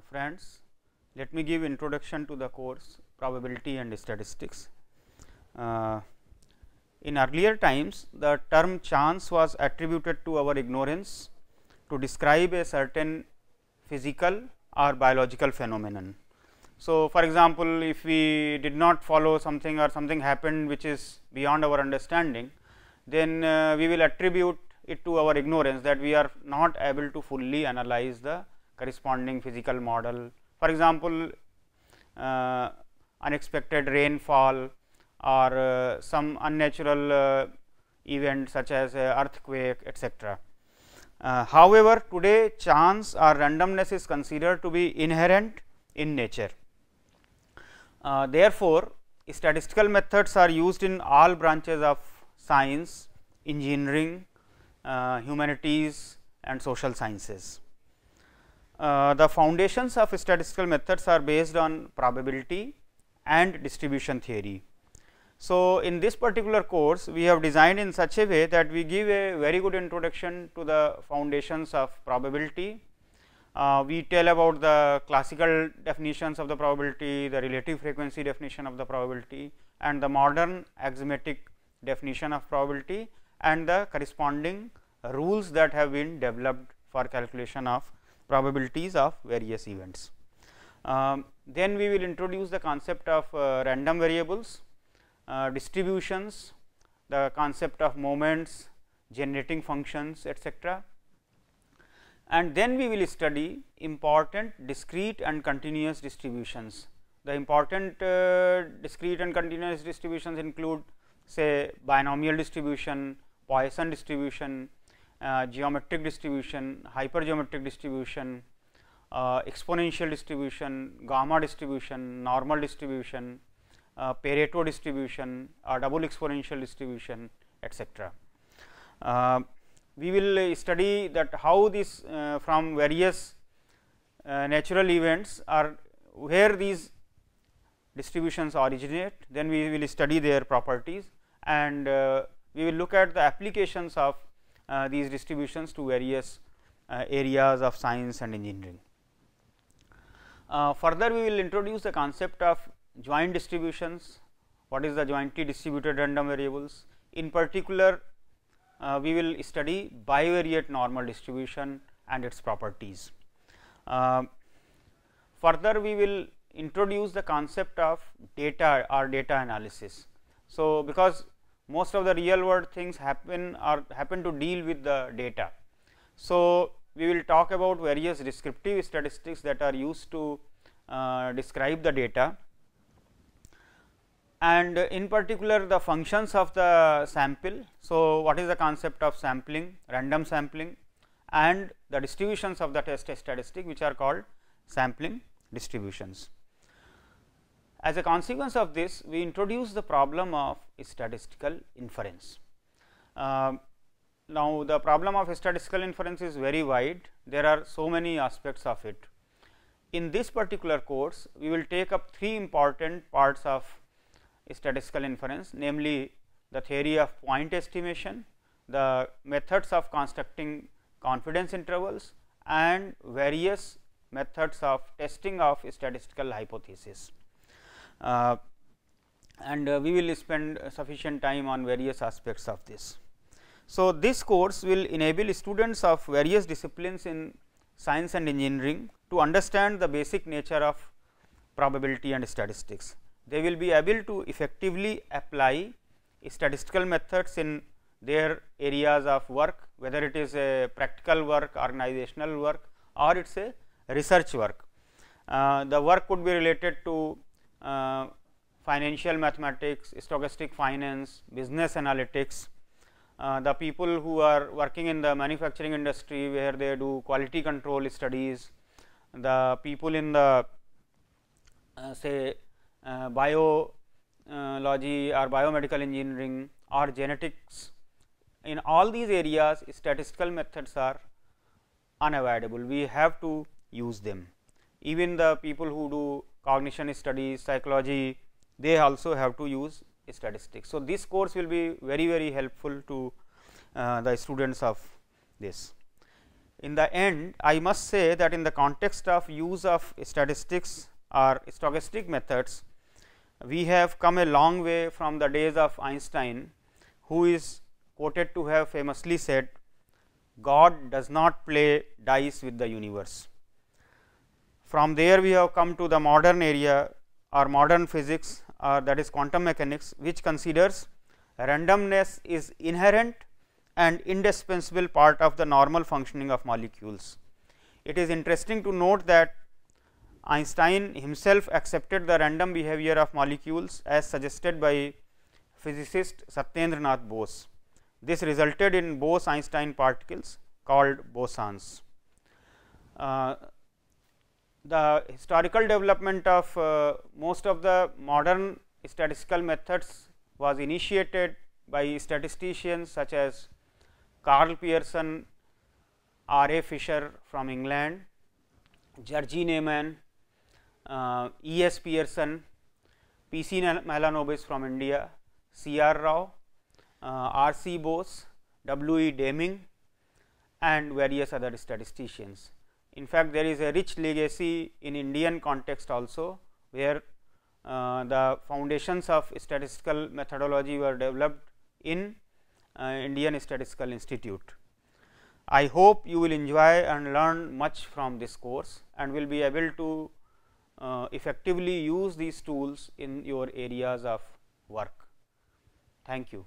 friends, let me give introduction to the course probability and statistics. Uh, in earlier times, the term chance was attributed to our ignorance to describe a certain physical or biological phenomenon. So, for example, if we did not follow something or something happened which is beyond our understanding, then uh, we will attribute it to our ignorance that we are not able to fully analyze the corresponding physical model. For example, uh, unexpected rainfall or uh, some unnatural uh, event such as uh, earthquake etc. Uh, however, today chance or randomness is considered to be inherent in nature. Uh, therefore, statistical methods are used in all branches of science, engineering, humanities and social sciences. Uh, the foundations of statistical methods are based on probability and distribution theory. So, in this particular course we have designed in such a way that we give a very good introduction to the foundations of probability. Uh, we tell about the classical definitions of the probability, the relative frequency definition of the probability and the modern axiomatic definition of probability and the corresponding rules that have been developed for calculation of probabilities of various events. Um, then we will introduce the concept of uh, random variables, uh, distributions, the concept of moments, generating functions etc. And then we will study important discrete and continuous distributions. The important uh, discrete and continuous distributions include say binomial distribution, Poisson distribution, uh, geometric distribution, hypergeometric distribution, uh, exponential distribution, gamma distribution, normal distribution, uh, Pareto distribution uh, double exponential distribution etc. Uh, we will study that how this uh, from various natural events are where these distributions originate, then we will study their properties and we will look at the applications of uh, these distributions to various uh, areas of science and engineering. Uh, further, we will introduce the concept of joint distributions, what is the jointly distributed random variables. In particular, uh, we will study bivariate normal distribution and its properties. Uh, further, we will introduce the concept of data or data analysis. So, because most of the real world things happen or happen to deal with the data. So, we will talk about various descriptive statistics that are used to uh, describe the data and in particular the functions of the sample. So, what is the concept of sampling, random sampling and the distributions of the test statistic which are called sampling distributions. As a consequence of this, we introduce the problem of statistical inference. Uh, now, the problem of statistical inference is very wide, there are so many aspects of it. In this particular course, we will take up three important parts of statistical inference, namely the theory of point estimation, the methods of constructing confidence intervals and various methods of testing of statistical hypothesis. Uh, and uh, we will spend sufficient time on various aspects of this. So, this course will enable students of various disciplines in science and engineering to understand the basic nature of probability and statistics. They will be able to effectively apply statistical methods in their areas of work, whether it is a practical work, organizational work or it is a research work. Uh, the work could be related to uh, financial mathematics, stochastic finance, business analytics. Uh, the people who are working in the manufacturing industry where they do quality control studies, the people in the uh, say uh, biology or biomedical engineering or genetics. In all these areas statistical methods are unavoidable, we have to use them. Even the people who do cognition studies, psychology, they also have to use statistics. So, this course will be very very helpful to uh, the students of this. In the end I must say that in the context of use of statistics or stochastic methods we have come a long way from the days of Einstein who is quoted to have famously said God does not play dice with the universe. From there we have come to the modern area or modern physics uh, that is quantum mechanics which considers randomness is inherent and indispensable part of the normal functioning of molecules. It is interesting to note that Einstein himself accepted the random behavior of molecules as suggested by physicist Satyendranath Bose. This resulted in Bose-Einstein particles called bosons. Uh, the historical development of uh, most of the modern statistical methods was initiated by statisticians such as Carl Pearson, R. A. Fisher from England, Georgi Neyman, uh, E. S. Pearson, P. C. Mahalanobis from India, C. R. Rao, uh, R. C. Bose, W. E. Deming and various other statisticians. In fact, there is a rich legacy in Indian context also, where uh, the foundations of statistical methodology were developed in uh, Indian Statistical Institute. I hope you will enjoy and learn much from this course and will be able to uh, effectively use these tools in your areas of work. Thank you.